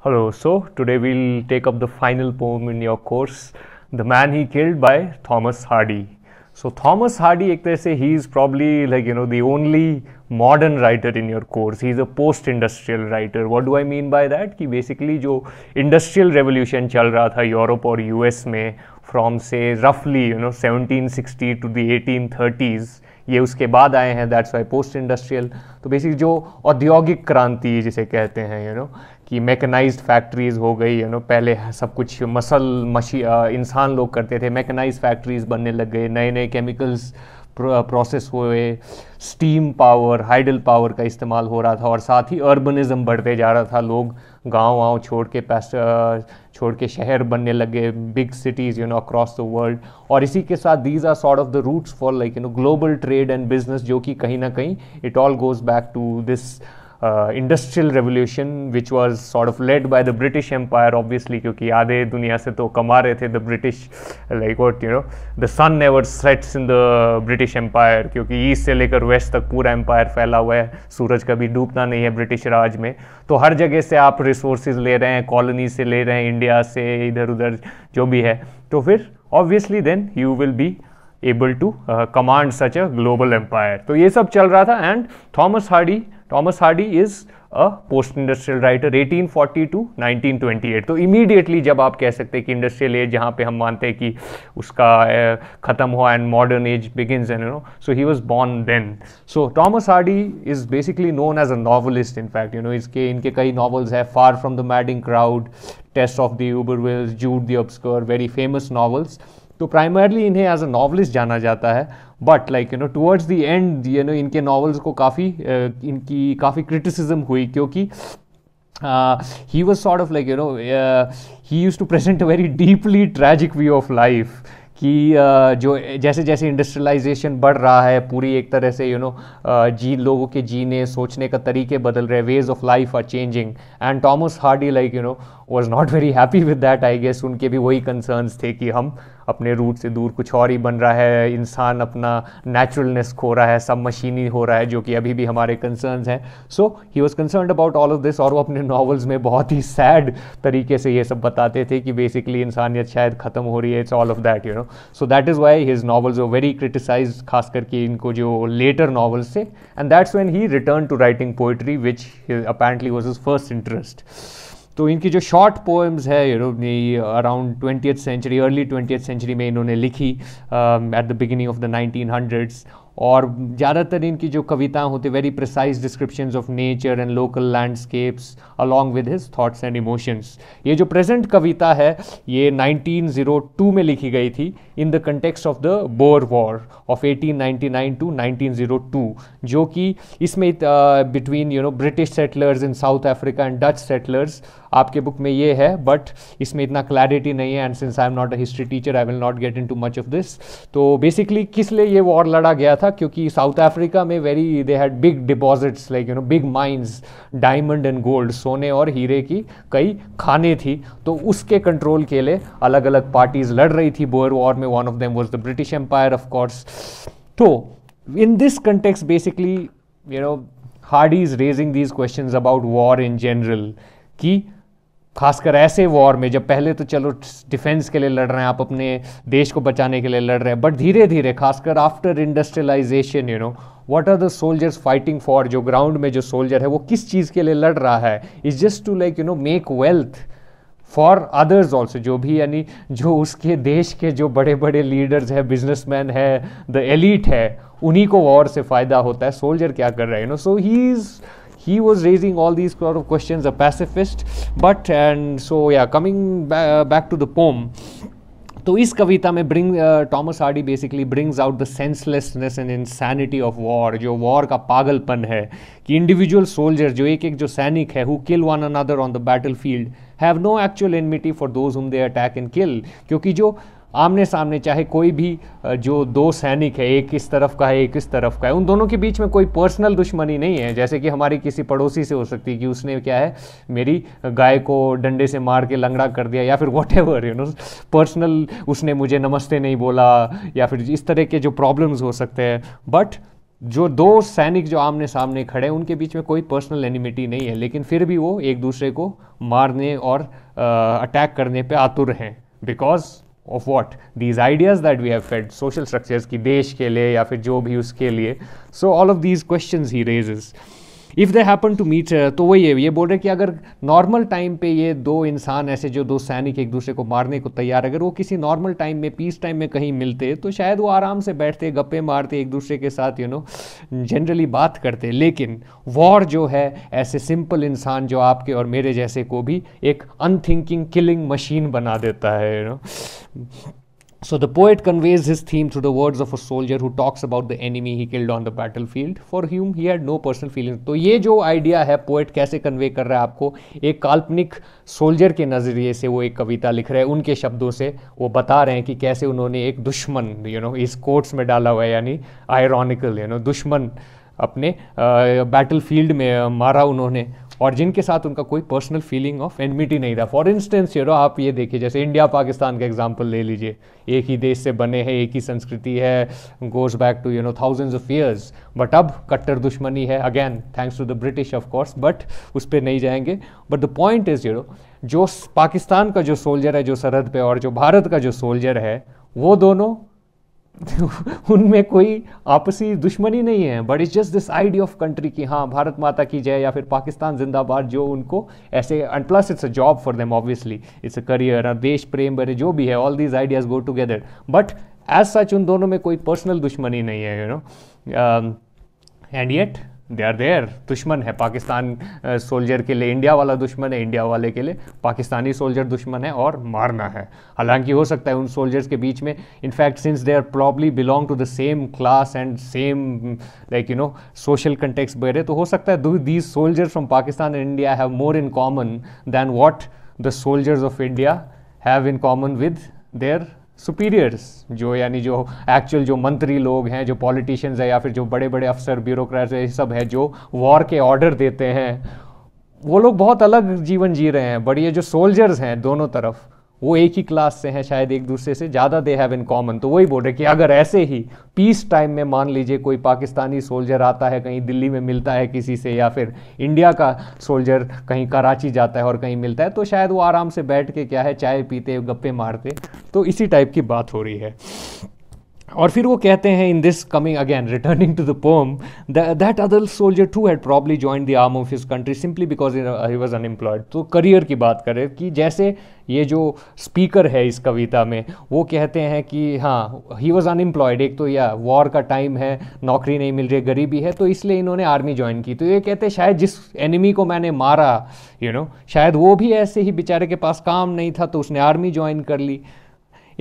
Hello, so today we'll take up the final poem in your course, The Man He Killed by Thomas Hardy. So Thomas Hardy, ek he is probably like, you know, the only modern writer in your course. He's a post-industrial writer. What do I mean by that? Ki basically the industrial revolution चल रहा था Europe और US में from say roughly, you know, 1760 to the 1830s, ये उसके बाद आए हैं दैट्स वाई पोस्ट इंडस्ट्रियल तो बेसिक जो औद्योगिक क्रांति जिसे कहते हैं यू you नो know, कि मैकेनाइज्ड फैक्ट्रीज़ हो गई यू नो पहले सब कुछ मसल मशी इंसान लोग करते थे मैकेनाइज फैक्ट्रीज़ बनने लग गए नए नए केमिकल्स प्रोसेस हुए स्टीम पावर हाइडल पावर का इस्तेमाल हो रहा था और साथ ही अर्बनिज़म बढ़ते जा रहा था लोग गांव वाँव छोड़ के पैस छोड़ के शहर बनने लगे big cities you know across the world और इसी के साथ these are sort of the routes for like you know global trade and business जो कि कहीं ना कहीं it all goes back to this industrial revolution which was was of led by the British empire obviously क्योंकि आधे दुनिया से तो कमा रहे थे the British like what you know the sun never sets in the British Empire क्योंकि east से लेकर वेस्ट तक पूरा एम्पायर फैला हुआ है सूरज कभी डूबना नहीं है ब्रिटिश राज में तो हर जगह से आप रिसोर्सेज ले रहे हैं कॉलोनी से ले रहे हैं इंडिया से इधर उधर जो भी है तो फिर obviously then you will be able to command such a global empire तो ये सब चल रहा था and Thomas Hardy Thomas Hardy is a post industrial writer 1842 to 1928 तो इमीडिएटली जब आप कह सकते हैं कि इंडस्ट्रियल एज जहाँ पे हम मानते हैं कि उसका ख़त्म हुआ and modern age begin and you know so he was born then so Thomas Hardy is basically known as a novelist in fact you know इसके इनके कई नॉवल्स हैं far from the madding crowd Tess of the Urbervilles Jude the very famous novels तो primarily इन्हें as a novelist जाना जाता है but like you know towards the end you know इनके नॉवल्स को काफ़ी इनकी काफ़ी क्रिटिसिज्म हुई क्योंकि he was sort of like you know he use to present a very deeply tragic view of life कि जो जैसे जैसे इंडस्ट्रियलाइजेशन बढ़ रहा है पूरी एक तरह से यू नो जी लोगों के जीने सोचने का तरीके बदल रहे ways of life are changing and Thomas Hardy like you know was not very happy with that I guess उनके भी वही कंसर्न्स थे कि हम अपने रूट से दूर कुछ और ही बन रहा है इंसान अपना नेचुरलनेस खो रहा है सब मशीनी हो रहा है जो कि अभी भी हमारे कंसर्नस हैं so he was concern about all of this और वो अपने नावल्स में बहुत ही सैड तरीके से ये सब बताते थे कि बेसिकली इंसानियत शायद ख़त्म हो रही है it's all of that you know so that is why his novels वो वेरी क्रिटिसाइज खास करके इनको जो लेटर नावल्स थे and that's when he return to writing poetry which apparently was his first interest तो इनकी जो शॉर्ट पोएम्स है you know around twenty century early twenty century में इन्होंने लिखी at the beginning of the nineteen hundreds और ज़्यादातर इनकी जो कविताएं होती very precise description of nature and local landscapes along with his thoughts and emotions ये जो प्रेजेंट कविता है ये 1902 में लिखी गई थी in the context of the Boer war of 1899 to 1902 जो कि इसमें between you know British settlers in South Africa and Dutch settlers आपके बुक में ये है बट इसमें इतना क्लैरिटी नहीं है and since I am not a history teacher I will not get in too much of this तो basically किस लिए ये वॉर लड़ा गया था था क्योंकि साउथ अफ्रीका में very they had big deposits like you know big mines diamond and gold सोने और हीरे की कई खाने थी तो उसके कंट्रोल के लिए अलग अलग पार्टीज लड़ रही थी बोअर वॉर में one of them was the British empire of course तो in this context basically you know Hardy is raising these question about war in general की खासकर ऐसे वॉर में जब पहले तो चलो डिफेंस के लिए लड़ रहे हैं आप अपने देश को बचाने के लिए लड़ रहे हैं बट धीरे धीरे खासकर after industrialisation you know what are the soldiers fighting for जो ग्राउंड में जो सोल्जर है वो किस चीज़ के लिए लड़ रहा है is just to like you know make wealth for others also जो भी यानी जो उसके देश के जो बड़े बड़े लीडर्स हैं बिजनेसमैन है द एलिट है उन्हीं को वॉर से फ़ायदा होता है सोल्जर क्या कर रहा है you know so he is he was raising all these sort of questions, a pacifist. But and so yeah, coming ba- back to the poem. तो इस कविता में bring Thomas Hardy basically brings out the senselessness and insanity of war जो war का पागलपन है कि individual soldier जो एक एक जो सैनिक है who kill one another on the battlefield have no actual enmity for those whom they attack and kill क्योंकि जो uh, आमने सामने चाहे कोई भी जो दो सैनिक है एक इस तरफ का है एक इस तरफ का है उन दोनों के बीच में कोई पर्सनल दुश्मनी नहीं है जैसे कि हमारी किसी पड़ोसी से हो सकती है कि उसने क्या है मेरी गाय को डंडे से मार के लंगड़ा कर दिया या फिर whatever you know personal उसने मुझे नमस्ते नहीं बोला या फिर इस तरह के जो प्रॉब्लम्स हो सकते हैं बट जो दो सैनिक जो आमने सामने खड़े हैं उनके बीच में कोई पर्सनल एनिमिटी नहीं है लेकिन फिर भी वो एक दूसरे को मारने और अटैक करने पे आतुर हैं because of what these ideas that we have fed social structures की देश के लिए या फिर जो भी उसके लिए so all of these question he raises if they happen to meet तो वही है ये बोल रहे कि अगर नॉर्मल टाइम पे ये दो इंसान ऐसे जो दो सैनिक एक दूसरे को मारने को तैयार अगर वो किसी नॉर्मल टाइम में पीस टाइम में कहीं मिलते तो शायद वो आराम से बैठते गप्पे मारते एक दूसरे के साथ यू नो जनरली बात करते लेकिन वॉर जो है ऐसे सिंपल इंसान जो आपके और मेरे जैसे को भी एक अनथिंकिंग किलिंग मशीन बना देता है you know So the poet conveys his theme through the words of a soldier who talks about the enemy he killed on the battlefield for whom he had no personal feelings. तो ये जो idea है poet कैसे convey कर रहा है आपको एक काल्पनिक सोल्जर के नज़रिए से वो एक कविता लिख रहे हैं उनके शब्दों से वो बता रहे हैं कि कैसे उन्होंने एक दुश्मन यू you नो know, इस कोर्ट्स में डाला हुआ है यानी आयरॉनिकल यू नो दुश्मन अपने बैटल फील्ड में मारा उन्होंने और जिनके साथ उनका कोई पर्सनल फीलिंग ऑफ एनमिटी नहीं था फॉर इंस्टेंस ये आप ये देखिए जैसे इंडिया पाकिस्तान का एग्जाम्पल ले लीजिए एक ही देश से बने हैं एक ही संस्कृति है goes back to you know thousands of years but अब कट्टर दुश्मनी है again thanks to the British of course but उस पर नहीं जाएंगे but the point is you जो पाकिस्तान का जो सोल्जर है जो सरहद पे और जो भारत का जो सोल्जर है वो दोनों उनमें कोई आपसी दुश्मनी नहीं है but is just this idea of country की हाँ भारत माता की जय या फिर पाकिस्तान जिंदाबाद जो उनको ऐसे and plus it's a job for them obviously it's a career और देश प्रेम भरे जो भी है all these ideas go together but as such उन दोनों में कोई पर्सनल दुश्मनी नहीं है you know and yet they are there दुश्मन है पाकिस्तान सोल्जर के लिए इंडिया वाला दुश्मन है इंडिया वाले के लिए पाकिस्तानी सोल्जर दुश्मन है और मारना है हालांकि हो सकता है उन सोल्जर्स के बीच में in fact since they are probably belong to the same class and same like you know social context बेरे तो हो सकता है these soldiers from Pakistan and India have more in common than what the soldiers of India have in common with their superiors जो यानी जो actual जो मंत्री लोग हैं जो पॉलिटिशियंस हैं या फिर जो बड़े बड़े अफसर ब्यूरोक्रेट्स ये सब है जो वॉर के ऑर्डर देते हैं वो लोग बहुत अलग जीवन जी रहे हैं बट ये जो सोल्जर्स हैं दोनों तरफ वो एक ही क्लास से हैं शायद एक दूसरे से ज़्यादा दे हैव इन कॉमन तो वही बोल रहे कि अगर ऐसे ही पीस टाइम में मान लीजिए कोई पाकिस्तानी सोल्जर आता है कहीं दिल्ली में मिलता है किसी से या फिर इंडिया का सोल्जर कहीं कराची जाता है और कहीं मिलता है तो शायद वो आराम से बैठ के क्या है चाय पीते गप्पे मारते तो इसी टाइप की बात हो रही है और फिर वो कहते हैं in this coming again returning to the poem that other soldier too had probably join the arm of his country simply because he was unemployed तो करियर की बात करें कि जैसे ये जो स्पीकर है इस कविता में वो कहते हैं कि हाँ ही वॉज़ अनएम्प्लॉयड एक तो या वॉर का टाइम है नौकरी नहीं मिल रही गरीबी है तो इसलिए इन्होंने आर्मी ज्वाइन की तो ये कहते हैं शायद जिस एनिमी को मैंने मारा यू you नो know, शायद वो भी ऐसे ही बेचारे के पास काम नहीं था तो उसने आर्मी ज्वाइन कर ली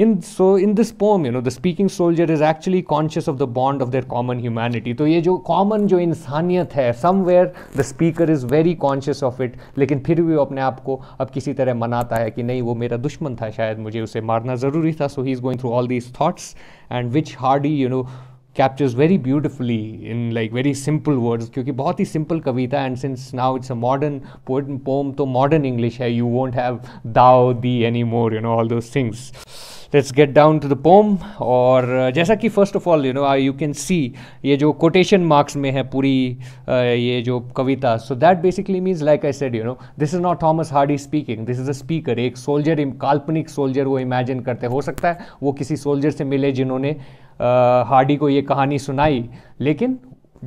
in so in this poem you know the speaking soldier is actually conscious of the bond of their common humanity तो ये जो common जो इंसानियत है somewhere the speaker is very conscious of it लेकिन फिर भी वो अपने आप को अब किसी तरह मनाता है कि नहीं वो मेरा दुश्मन था शायद मुझे उसे मारना ज़रूरी था so he is going through all these thoughts and which Hardy you know captures very beautifully in like very simple words क्योंकि बहुत ही simple कविता and since now it's a modern poem तो modern English है you won't have thou thee anymore you know all those things let's get down to the poem और uh, जैसा कि first of all you know you can see ये जो quotation marks में है पूरी uh, ये जो कविता so that basically means like I said you know this is not Thomas Hardy speaking this is a speaker एक सोल्जर काल्पनिक सोल्जर वो इमेजिन करते हो सकता है वो किसी सोल्जर से मिले जिन्होंने हार्डी uh, को ये कहानी सुनाई लेकिन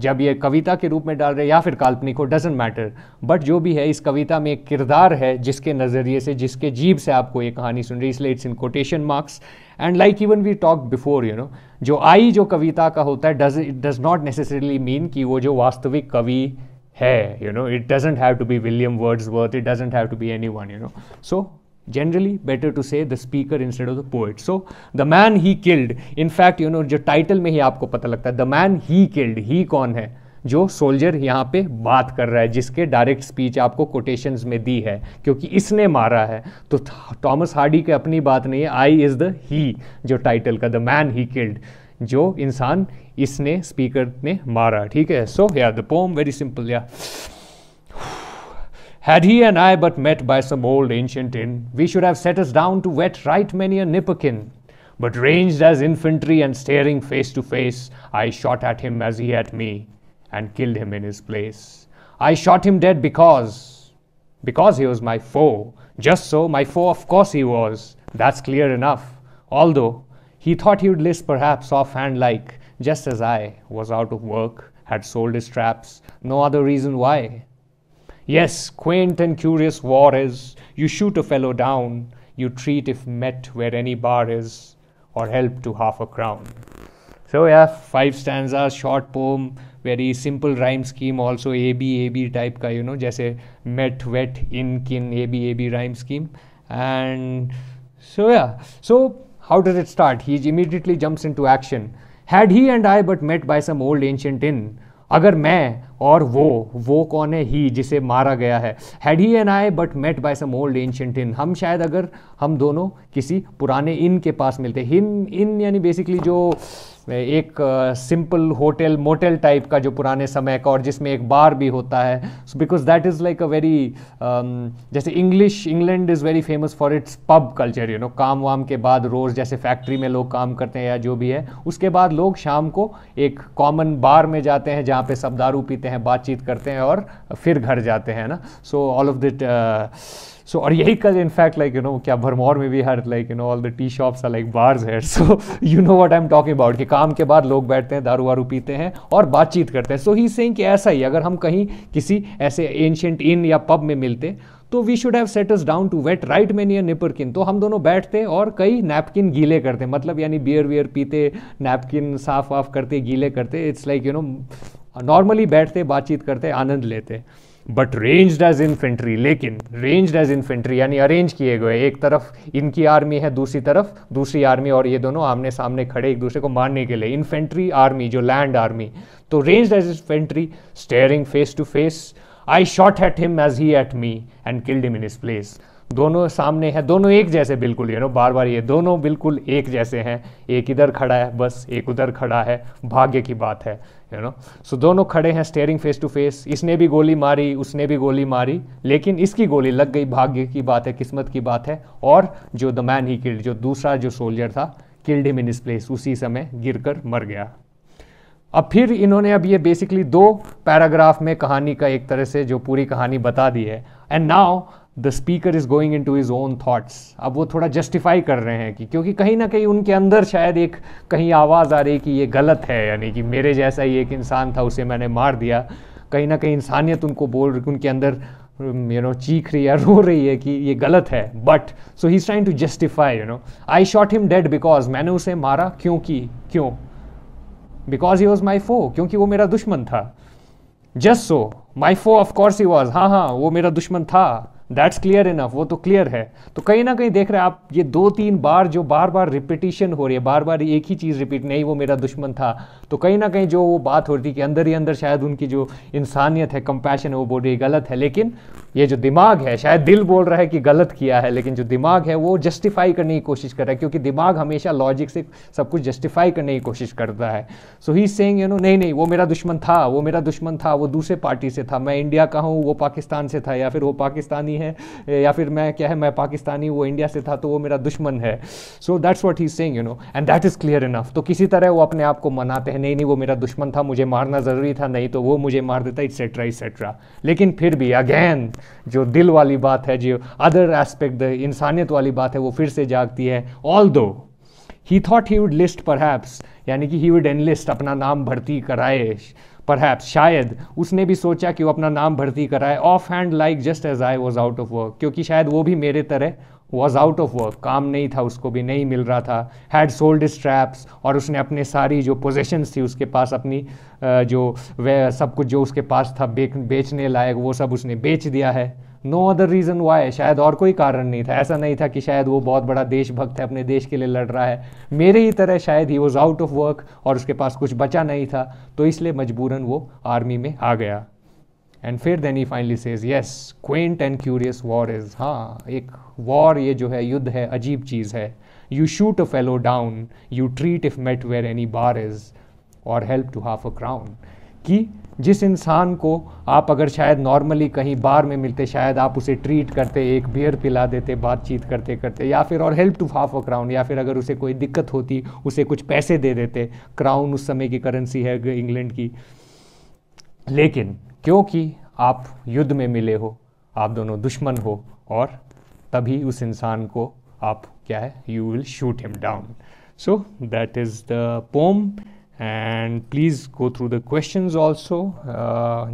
जब ये कविता के रूप में डाल रहे या फिर काल्पनिक हो डजेंट मैटर बट जो भी है इस कविता में एक किरदार है जिसके नज़रिए से जिसके जीव से आपको ये कहानी सुन रही है इसलिए it's in quotation marks and like even we talk before you know जो आई जो कविता का होता है does it does not necessarily mean कि वो जो वास्तविक कवि है you know it doesn't have to be William Wordsworth it doesn't have to be anyone you know so generally better to say the speaker instead of the poet so the man he killed in fact you know जो title में ही आपको पता लगता है the man he killed he कौन है जो soldier यहाँ पे बात कर रहा है जिसके डायरेक्ट स्पीच आपको कोटेशंस में दी है क्योंकि इसने मारा है तो थॉमस हार्डी के अपनी बात नहीं है आई इज़ द ही जो टाइटल का द मैन ही किल्ड जो इंसान इसने स्पीकर ने मारा ठीक है सो या द पोम वेरी सिंपल या Had he and I but met by some old ancient inn, we should have set us down to wet right many a nipperkin. But ranged as infantry and staring face to face, I shot at him as he at me, and killed him in his place. I shot him dead because, because he was my foe. Just so, my foe, of course he was. That's clear enough. Although he thought he would list perhaps offhand like, just as I was out of work, had sold his traps, no other reason why. Yes, quaint and curious war is you shoot a fellow down, you treat if met where any bar is, or help to half a crown. So, yeah, five stanzas, short poem, very simple rhyme scheme, also AB, AB type ka, you know, a met, wet, in, kin, AB, AB rhyme scheme. And so, yeah, so how does it start? He immediately jumps into action. Had he and I but met by some old ancient inn, agar main और वो वो कौन है ही जिसे मारा गया है had he and I but met by some old ancient inn हम शायद अगर हम दोनों किसी पुराने इन के पास मिलते हैं इन इन यानी बेसिकली जो एक सिंपल होटल मोटल टाइप का जो पुराने समय का और जिसमें एक बार भी होता है because that is like a very जैसे English England is very famous for its pub culture you know काम वाम के बाद रोज़ जैसे फैक्ट्री में लोग काम करते हैं या जो भी है उसके बाद लोग शाम को एक कॉमन बार में जाते हैं जहाँ पे सब दारू पीते हैं बातचीत करते हैं और फिर घर जाते हैं ना सो ऑल ऑफ दिट सो और यही कल इनफैक्ट लाइक यू नो क्या भरमौर में भी हर like you know all the tea shops are like bars bars so you know what I am talking about कि काम के बाद लोग बैठते हैं दारू वारू पीते हैं और बातचीत करते हैं सो ही सेइंग कि ऐसा ही अगर हम कहीं किसी ऐसे एंशंट इन या पब में मिलते तो we should have settles down to wet right many नियर निपरकिन तो हम दोनों बैठते और कई नैपकिन गीले करते मतलब यानी बियर वियर पीते नैपकिन साफ वाफ करते गीले करते it's like you know normally बैठते बातचीत करते आनंद लेते बट रेंज्ड एज इन्फेंट्री लेकिन रेंज्ड एज इन्फेंट्री यानी अरेंज किए गए एक तरफ इनकी आर्मी है दूसरी तरफ दूसरी आर्मी और ये दोनों आमने सामने खड़े एक दूसरे को मारने के लिए इन्फेंट्री आर्मी जो लैंड आर्मी तो ranged as infantry staring face to face I shot at him as he at me and killed him in his place दोनों सामने हैं दोनों एक जैसे बिल्कुल ये नो बार बार ये दोनों बिल्कुल एक जैसे हैं एक इधर खड़ा है बस एक उधर खड़ा है भाग्य की बात है यू नो सो दोनों खड़े हैं स्टेयरिंग फेस टू फेस इसने भी गोली मारी उसने भी गोली मारी लेकिन इसकी गोली लग गई भाग्य की बात है किस्मत की बात है और जो द मैन ही किल्ड जो दूसरा जो सोल्जर था killed him in his place उसी समय गिरकर मर गया अब फिर इन्होंने अब ये बेसिकली दो पैराग्राफ में कहानी का एक तरह से जो पूरी कहानी बता दी है and now the speaker is going into his own thoughts अब वो थोड़ा जस्टिफाई कर रहे हैं कि क्योंकि कहीं ना कहीं उनके अंदर शायद एक कहीं आवाज़ आ रही कि ये गलत है यानी कि मेरे जैसा ही एक इंसान था उसे मैंने मार दिया कहीं ना कहीं इंसानियत उनको बोल रही उनके अंदर यू नो चीख रही है रो रही है कि ये गलत है but so he is trying to justify you know I shot him dead because मैंने उसे मारा क्योंकि क्यों बिकॉज ही वॉज माई फो क्योंकि वो मेरा दुश्मन था just so my foe of course he was हाँ हाँ वो मेरा दुश्मन था दैट्स क्लियर इनफ वो तो क्लियर है तो कहीं ना कहीं देख रहे हैं आप ये दो तीन बार जो बार बार रिपीटिशन हो रही है बार बार एक ही चीज़ रिपीट नहीं वो मेरा दुश्मन था तो कहीं ना कहीं जो वो बात हो रही थी कि अंदर ही अंदर शायद उनकी जो इंसानियत है कंपैशन है वो बोल रही गलत है लेकिन ये जो दिमाग है शायद दिल बोल रहा है कि गलत किया है लेकिन जो दिमाग है वो जस्टिफाई करने की कोशिश कर रहा है क्योंकि दिमाग हमेशा लॉजिक से सब कुछ जस्टिफाई करने की कोशिश करता है so he saying you know नहीं नहीं वो मेरा दुश्मन था वो मेरा दुश्मन था वो दूसरे पार्टी से था मैं इंडिया का हूँ वो पाकिस्तान से था या फिर वो पाकिस्तानी है या फिर मैं क्या है मैं पाकिस्तानी वो इंडिया से था तो वो मेरा दुश्मन है so that's what he saying you know and that is clear enough तो किसी तरह वो अपने आप को मनाते हैं नहीं नहीं वो मेरा दुश्मन था मुझे मारना ज़रूरी था नहीं तो वो मुझे मार देता एक्सेट्रा इट्सेट्रा लेकिन फिर भी अगैन जो दिल वाली बात है जो अदर एस्पेक्ट द इंसानियत वाली बात है वो फिर से जागती है although he thought he would list perhaps यानी कि ही वुड एनलिस्ट अपना नाम भर्ती कराए परहैप्स शायद उसने भी सोचा कि वो अपना नाम भर्ती कराए off hand like just as I was out of work क्योंकि शायद वो भी मेरे तरह वॉज आउट ऑफ वर्क काम नहीं था उसको भी नहीं मिल रहा था हैड सोल्ड स्ट्रैप्स और उसने अपने सारी जो पोजेशंस थी उसके पास अपनी जो वे सब कुछ जो उसके पास था बेचने लायक वो सब उसने बेच दिया है नो अदर रीज़न वाई शायद और कोई कारण नहीं था ऐसा नहीं था कि शायद वो बहुत बड़ा देशभक्त है अपने देश के लिए लड़ रहा है मेरे ही तरह शायद he was out of work और उसके पास कुछ बचा नहीं था तो इसलिए मजबूरन वो आर्मी में आ गया एंड फिर then he finally says yes quaint and curious war is हाँ एक वॉर ये जो है युद्ध है अजीब चीज़ है you shoot a fellow down you treat if met where any bar is or help to half a crown कि जिस इंसान को आप अगर शायद नॉर्मली कहीं बार में मिलते शायद आप उसे ट्रीट करते एक बियर पिला देते बातचीत करते करते या फिर or help to half a crown या फिर अगर उसे कोई दिक्कत होती उसे कुछ पैसे दे देते क्राउन उस समय की करेंसी है इंग्लैंड की लेकिन क्योंकि आप युद्ध में मिले हो आप दोनों दुश्मन हो और तभी उस इंसान को आप क्या है you will shoot him down so that is the poem and please go through the question also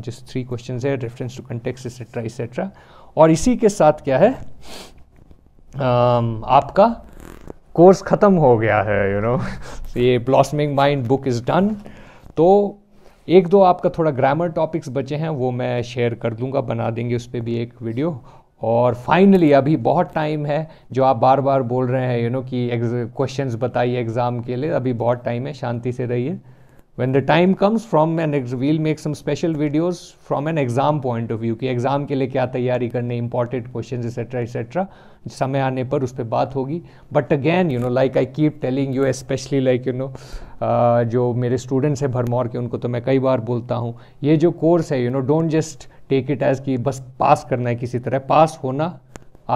जिस थ्री क्वेश्चन है reference to context etcetera etcetera और इसी के साथ क्या है um, आपका कोर्स ख़त्म हो गया है यू नो ये blossoming mind book is done तो एक दो आपका थोड़ा ग्रामर टॉपिक्स बचे हैं वो मैं शेयर कर दूंगा बना देंगे उस पर भी एक वीडियो और फाइनली अभी बहुत टाइम है जो आप बार बार बोल रहे हैं यू नो कि क्वेश्चंस बताइए एग्ज़ाम के लिए अभी बहुत टाइम है शांति से रहिए when the time comes from an we'll make some special videos from an exam point of view कि एग्ज़ाम के लिए क्या तैयारी करनी इंपॉर्टेंट क्वेश्चन एक्सेट्रा एक्सेट्रा समय आने पर उस पर बात होगी but again you know like I keep telling you specially like you know जो मेरे स्टूडेंट्स हैं भरमौर के उनको तो मैं कई बार बोलता हूँ ये जो कोर्स है you know don't just take it as कि बस पास करना है किसी तरह पास होना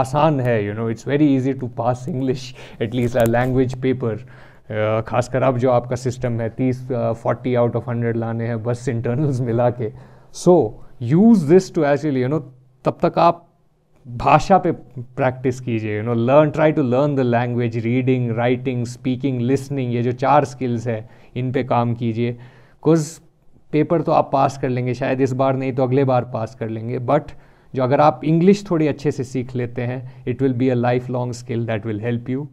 आसान है you know it's very easy to pass English at least language paper खासकर अब जो आपका सिस्टम है तीस फोर्टी आउट ऑफ हंड्रेड लाने हैं बस इंटरनल्स मिला के so use this to actually you know तब तक आप भाषा पे प्रैक्टिस कीजिए you know learn try to learn the language reading writing speaking listening ये जो चार स्किल्स है इन पे काम कीजिए बिकॉज पेपर तो आप पास कर लेंगे शायद इस बार नहीं तो अगले बार पास कर लेंगे बट जो अगर आप इंग्लिश थोड़ी अच्छे से सीख लेते हैं it will be a life long skill that will help you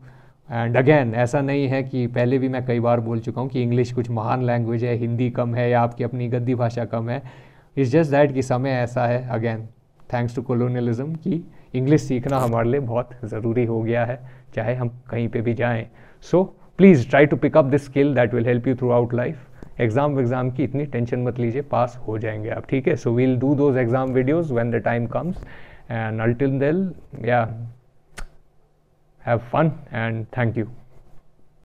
and again ऐसा नहीं है कि पहले भी मैं कई बार बोल चुका हूँ कि इंग्लिश कुछ महान लैंग्वेज है हिंदी कम है या आपकी अपनी गद्दी भाषा कम है इट्स जस्ट दैट कि समय ऐसा है अगेन थैंक्स टू कॉलोनियलिज्म कि इंग्लिश सीखना हमारे लिए बहुत ज़रूरी हो गया है चाहे हम कहीं पे भी जाएं so please try to pick up this skill that will help you throughout life exam exam की इतनी टेंशन मत लीजिए पास हो जाएंगे आप ठीक है so we'll do those exam videos when the time comes and until then या have fun and thank you